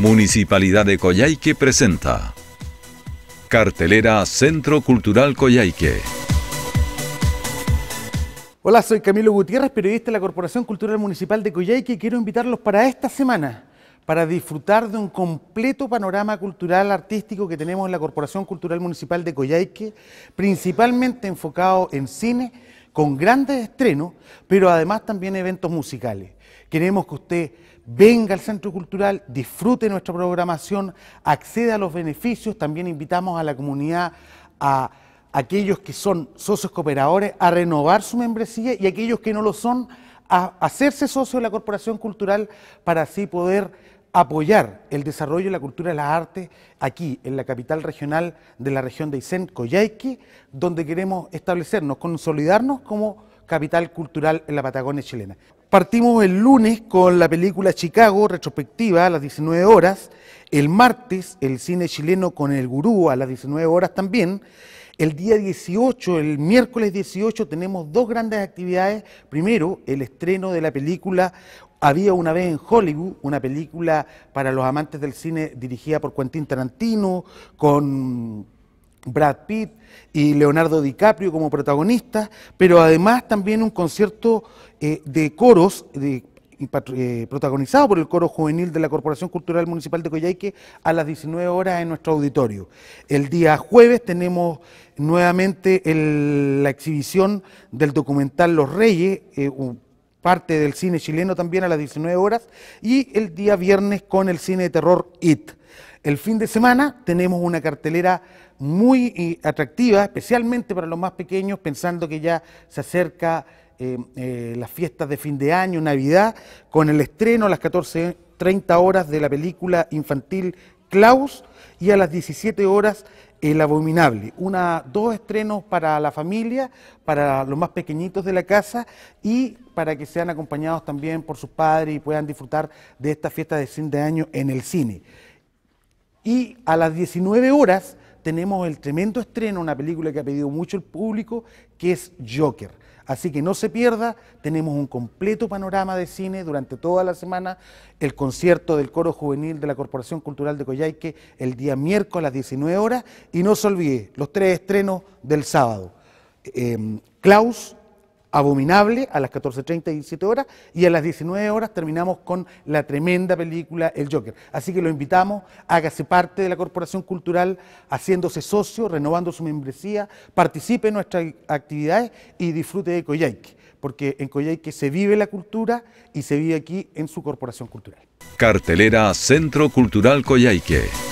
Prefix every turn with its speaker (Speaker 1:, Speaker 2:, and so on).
Speaker 1: Municipalidad de Coyaique presenta Cartelera Centro Cultural Coyaique Hola, soy Camilo Gutiérrez, periodista de la Corporación Cultural Municipal de Coyaique y quiero invitarlos para esta semana para disfrutar de un completo panorama cultural artístico que tenemos en la Corporación Cultural Municipal de Coyaique principalmente enfocado en cine, con grandes estrenos, pero además también eventos musicales. Queremos que usted venga al Centro Cultural, disfrute nuestra programación, acceda a los beneficios. También invitamos a la comunidad, a aquellos que son socios cooperadores, a renovar su membresía y aquellos que no lo son, a hacerse socio de la Corporación Cultural para así poder apoyar el desarrollo de la cultura y las artes aquí, en la capital regional de la región de Isen, Coyhaique, donde queremos establecernos, consolidarnos como capital cultural en la Patagonia chilena. Partimos el lunes con la película Chicago, retrospectiva, a las 19 horas. El martes, el cine chileno con El Gurú, a las 19 horas también. El día 18, el miércoles 18, tenemos dos grandes actividades. Primero, el estreno de la película había una vez en Hollywood una película para los amantes del cine dirigida por Quentin Tarantino, con Brad Pitt y Leonardo DiCaprio como protagonistas, pero además también un concierto eh, de coros eh, protagonizado por el coro juvenil de la Corporación Cultural Municipal de Coyhaique a las 19 horas en nuestro auditorio. El día jueves tenemos nuevamente la exhibición del documental Los Reyes, eh, parte del cine chileno también a las 19 horas y el día viernes con el cine de terror It. El fin de semana tenemos una cartelera muy eh, atractiva, especialmente para los más pequeños, pensando que ya se acerca eh, eh, las fiestas de fin de año, Navidad, con el estreno a las 14.30 horas de la película infantil Klaus y a las 17 horas el Abominable. Una, dos estrenos para la familia, para los más pequeñitos de la casa y para que sean acompañados también por sus padres y puedan disfrutar de esta fiesta de fin de año en el cine. Y a las 19 horas tenemos el tremendo estreno, una película que ha pedido mucho el público, que es Joker. Así que no se pierda, tenemos un completo panorama de cine durante toda la semana, el concierto del coro juvenil de la Corporación Cultural de Coyhaique el día miércoles a las 19 horas y no se olvide los tres estrenos del sábado. Eh, em, Klaus, abominable a las 14.30 y 17 horas y a las 19 horas terminamos con la tremenda película El Joker. Así que lo invitamos, hágase parte de la Corporación Cultural haciéndose socio, renovando su membresía, participe en nuestras actividades y disfrute de Coyhaique, porque en Coyhaique se vive la cultura y se vive aquí en su Corporación Cultural. Cartelera Centro Cultural Coyhaique.